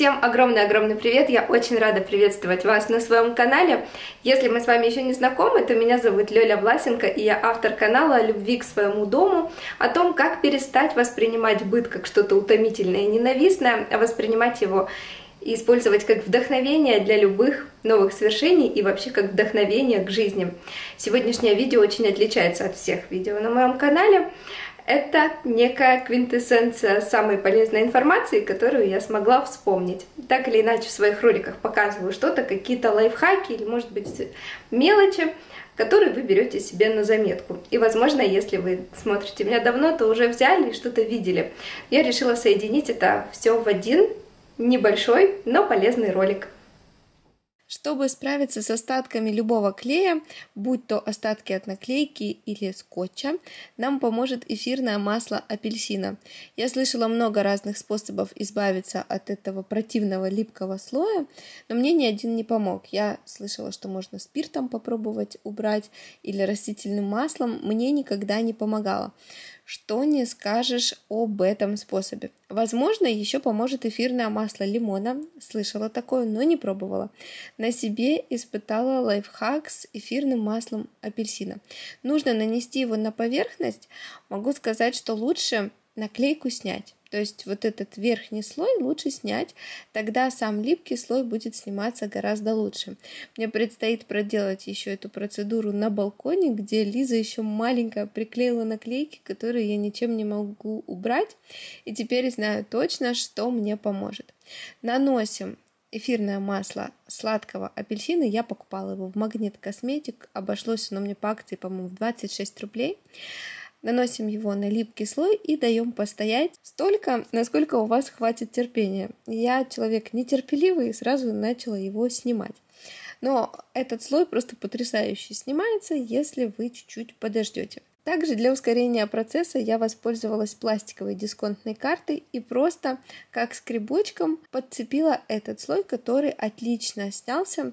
Всем огромный-огромный привет! Я очень рада приветствовать вас на своем канале. Если мы с вами еще не знакомы, то меня зовут Лёля Власенко, и я автор канала о любви к своему дому, о том, как перестать воспринимать быт как что-то утомительное и ненавистное, а воспринимать его и использовать как вдохновение для любых новых свершений и вообще как вдохновение к жизни. Сегодняшнее видео очень отличается от всех видео на моем канале. Это некая квинтэссенция самой полезной информации, которую я смогла вспомнить. Так или иначе в своих роликах показываю что-то, какие-то лайфхаки или, может быть, мелочи, которые вы берете себе на заметку. И, возможно, если вы смотрите меня давно, то уже взяли и что-то видели. Я решила соединить это все в один небольшой, но полезный ролик. Чтобы справиться с остатками любого клея, будь то остатки от наклейки или скотча, нам поможет эфирное масло апельсина. Я слышала много разных способов избавиться от этого противного липкого слоя, но мне ни один не помог. Я слышала, что можно спиртом попробовать убрать или растительным маслом, мне никогда не помогало что не скажешь об этом способе. Возможно, еще поможет эфирное масло лимона. Слышала такое, но не пробовала. На себе испытала лайфхак с эфирным маслом апельсина. Нужно нанести его на поверхность. Могу сказать, что лучше наклейку снять. То есть вот этот верхний слой лучше снять, тогда сам липкий слой будет сниматься гораздо лучше. Мне предстоит проделать еще эту процедуру на балконе, где Лиза еще маленькая приклеила наклейки, которые я ничем не могу убрать. И теперь знаю точно, что мне поможет. Наносим эфирное масло сладкого апельсина. Я покупала его в Магнит Косметик. Обошлось оно мне по акции, по-моему, в 26 рублей наносим его на липкий слой и даем постоять столько, насколько у вас хватит терпения. Я человек нетерпеливый и сразу начала его снимать. Но этот слой просто потрясающе снимается, если вы чуть-чуть подождете. Также для ускорения процесса я воспользовалась пластиковой дисконтной картой и просто как скребочком подцепила этот слой, который отлично снялся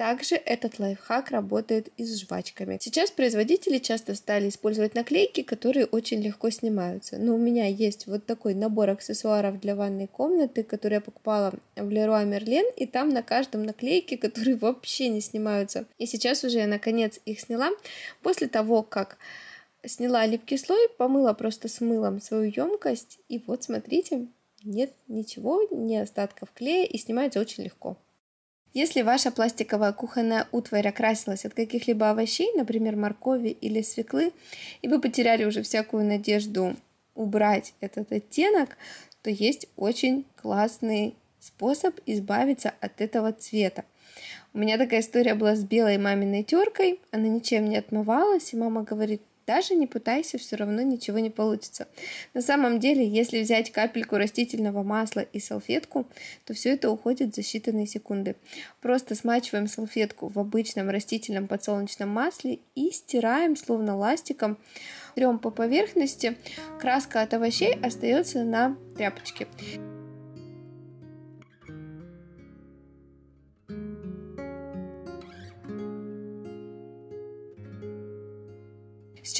также этот лайфхак работает и с жвачками. Сейчас производители часто стали использовать наклейки, которые очень легко снимаются. Но у меня есть вот такой набор аксессуаров для ванной комнаты, который я покупала в Leroy Merlin, и там на каждом наклейке, которые вообще не снимаются. И сейчас уже я наконец их сняла. После того, как сняла липкий слой, помыла просто с мылом свою емкость, и вот смотрите, нет ничего, ни остатков клея, и снимается очень легко. Если ваша пластиковая кухонная утварь окрасилась от каких-либо овощей, например, моркови или свеклы, и вы потеряли уже всякую надежду убрать этот оттенок, то есть очень классный способ избавиться от этого цвета. У меня такая история была с белой маминой теркой, она ничем не отмывалась, и мама говорит, даже не пытайся, все равно ничего не получится. На самом деле, если взять капельку растительного масла и салфетку, то все это уходит за считанные секунды. Просто смачиваем салфетку в обычном растительном подсолнечном масле и стираем, словно ластиком, трем по поверхности. Краска от овощей остается на тряпочке.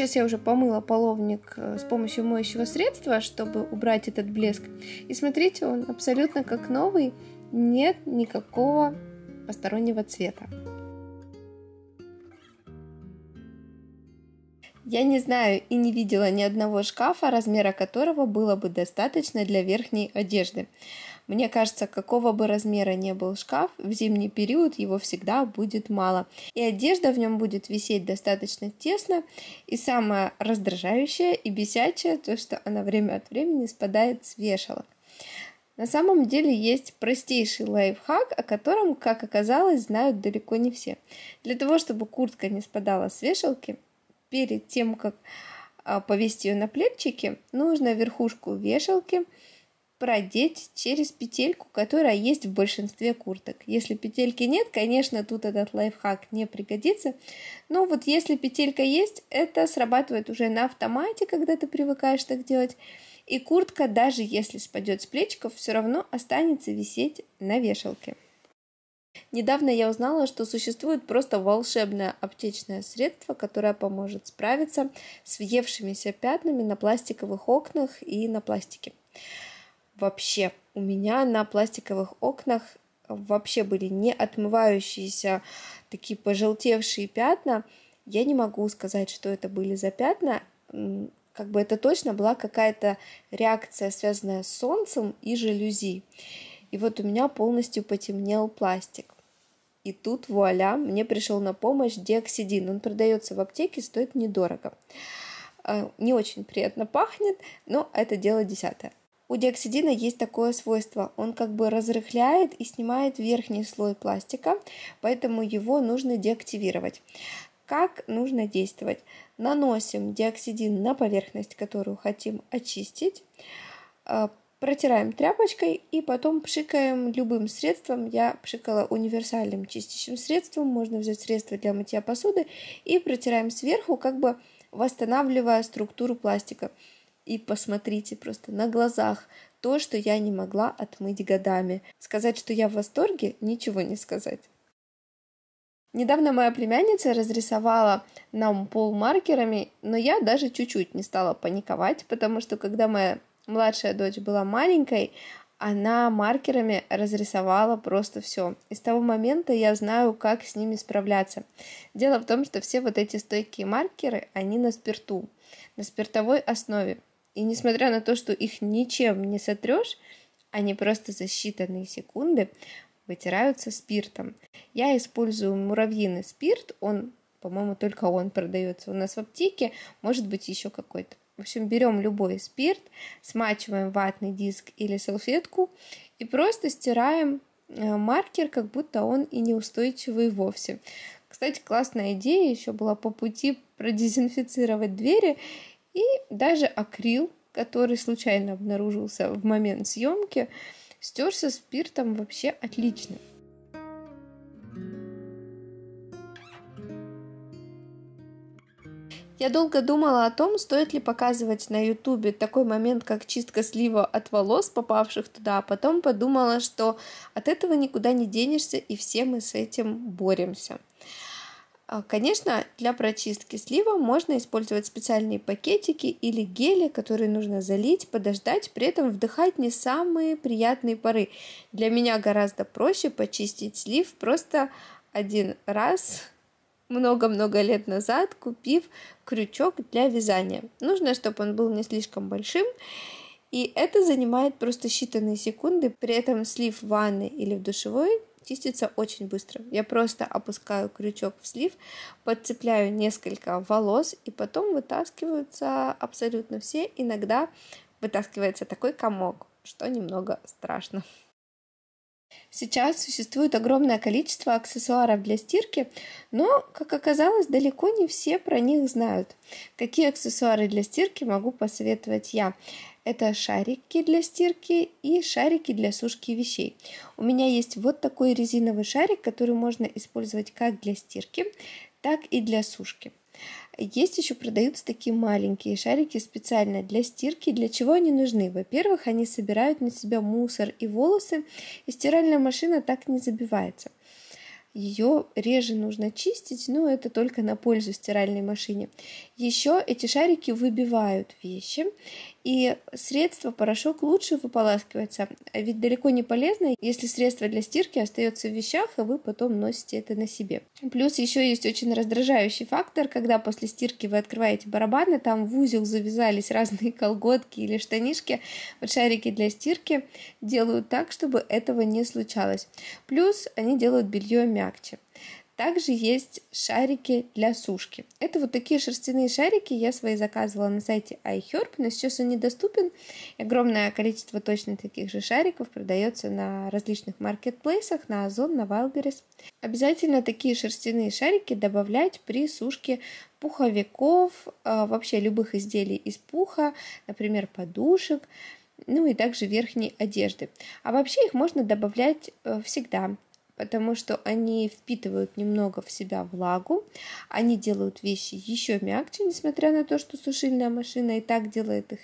Сейчас я уже помыла половник э, с помощью моющего средства, чтобы убрать этот блеск. И смотрите, он абсолютно как новый, нет никакого постороннего цвета. Я не знаю и не видела ни одного шкафа, размера которого было бы достаточно для верхней одежды. Мне кажется, какого бы размера не был шкаф, в зимний период его всегда будет мало. И одежда в нем будет висеть достаточно тесно. И самое раздражающее и бесячее то, что она время от времени спадает с вешалок. На самом деле есть простейший лайфхак, о котором, как оказалось, знают далеко не все. Для того, чтобы куртка не спадала с вешалки, перед тем, как а, повесить ее на плечики, нужно верхушку вешалки продеть через петельку, которая есть в большинстве курток. Если петельки нет, конечно, тут этот лайфхак не пригодится. Но вот если петелька есть, это срабатывает уже на автомате, когда ты привыкаешь так делать. И куртка, даже если спадет с плечиков, все равно останется висеть на вешалке. Недавно я узнала, что существует просто волшебное аптечное средство, которое поможет справиться с въевшимися пятнами на пластиковых окнах и на пластике вообще. У меня на пластиковых окнах вообще были не отмывающиеся такие пожелтевшие пятна. Я не могу сказать, что это были за пятна. Как бы это точно была какая-то реакция, связанная с солнцем и жалюзи. И вот у меня полностью потемнел пластик. И тут, вуаля, мне пришел на помощь диоксидин. Он продается в аптеке, стоит недорого. Э, не очень приятно пахнет, но это дело десятое. У диоксидина есть такое свойство. Он как бы разрыхляет и снимает верхний слой пластика, поэтому его нужно деактивировать. Как нужно действовать? Наносим диоксидин на поверхность, которую хотим очистить э, протираем тряпочкой и потом пшикаем любым средством. Я пшикала универсальным чистящим средством, можно взять средство для мытья посуды и протираем сверху, как бы восстанавливая структуру пластика и посмотрите просто на глазах то, что я не могла отмыть годами. Сказать, что я в восторге, ничего не сказать. Недавно моя племянница разрисовала нам пол маркерами, но я даже чуть-чуть не стала паниковать, потому что когда моя младшая дочь была маленькой, она маркерами разрисовала просто все. И с того момента я знаю, как с ними справляться. Дело в том, что все вот эти стойкие маркеры, они на спирту, на спиртовой основе. И несмотря на то, что их ничем не сотрешь, они просто за считанные секунды вытираются спиртом. Я использую муравьиный спирт, он, по-моему, только он продается у нас в аптеке, может быть, еще какой-то. В общем, берем любой спирт, смачиваем ватный диск или салфетку и просто стираем э, маркер, как будто он и неустойчивый вовсе. Кстати, классная идея еще была по пути продезинфицировать двери и даже акрил, который случайно обнаружился в момент съемки, стерся спиртом вообще отлично. Я долго думала о том, стоит ли показывать на ютубе такой момент, как чистка слива от волос, попавших туда, а потом подумала, что от этого никуда не денешься, и все мы с этим боремся. А, конечно, для прочистки слива можно использовать специальные пакетики или гели, которые нужно залить, подождать, при этом вдыхать не самые приятные пары. Для меня гораздо проще почистить слив просто один раз много-много лет назад, купив крючок для вязания. Нужно, чтобы он был не слишком большим, и это занимает просто считанные секунды. При этом слив в ванной или в душевой чистится очень быстро. Я просто опускаю крючок в слив, подцепляю несколько волос, и потом вытаскиваются абсолютно все. Иногда вытаскивается такой комок, что немного страшно. Сейчас существует огромное количество аксессуаров для стирки, но, как оказалось, далеко не все про них знают. Какие аксессуары для стирки могу посоветовать я? Это шарики для стирки и шарики для сушки вещей. У меня есть вот такой резиновый шарик, который можно использовать как для стирки, так и для сушки. Есть еще продаются такие маленькие шарики специально для стирки. Для чего они нужны? Во-первых, они собирают на себя мусор и волосы, и стиральная машина так не забивается ее реже нужно чистить, но это только на пользу стиральной машине. Еще эти шарики выбивают вещи, и средство порошок лучше выполаскивается, а ведь далеко не полезно, если средство для стирки остается в вещах, а вы потом носите это на себе. Плюс еще есть очень раздражающий фактор, когда после стирки вы открываете барабаны, там в узел завязались разные колготки или штанишки, вот шарики для стирки делают так, чтобы этого не случалось. Плюс они делают белье мягким мягче. Также есть шарики для сушки. Это вот такие шерстяные шарики. Я свои заказывала на сайте iHerb, но сейчас он недоступен. Огромное количество точно таких же шариков продается на различных маркетплейсах, на Озон, на Wildberries. Обязательно такие шерстяные шарики добавлять при сушке пуховиков, а, вообще любых изделий из пуха, например, подушек ну и также верхней одежды. А вообще их можно добавлять э, всегда потому что они впитывают немного в себя влагу, они делают вещи еще мягче, несмотря на то, что сушильная машина и так делает их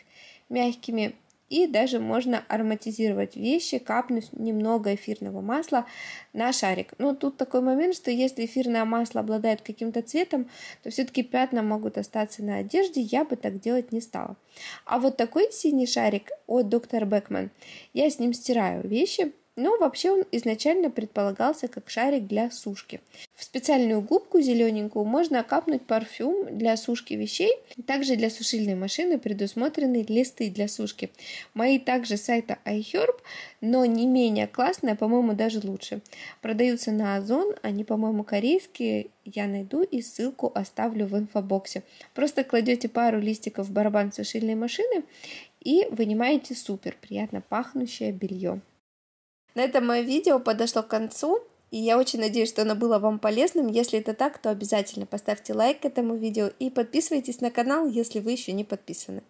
мягкими. И даже можно ароматизировать вещи, капнуть немного эфирного масла на шарик. Но тут такой момент, что если эфирное масло обладает каким-то цветом, то все-таки пятна могут остаться на одежде, я бы так делать не стала. А вот такой синий шарик от доктора Бекман, я с ним стираю вещи, но ну, вообще он изначально предполагался как шарик для сушки. В специальную губку зелененькую можно окапнуть парфюм для сушки вещей. Также для сушильной машины предусмотрены листы для сушки. Мои также сайта iHerb, но не менее классные, а, по-моему, даже лучше. Продаются на Озон, они, по-моему, корейские. Я найду и ссылку оставлю в инфобоксе. Просто кладете пару листиков в барабан сушильной машины и вынимаете супер приятно пахнущее белье. На этом мое видео подошло к концу. И я очень надеюсь, что оно было вам полезным. Если это так, то обязательно поставьте лайк этому видео и подписывайтесь на канал, если вы еще не подписаны.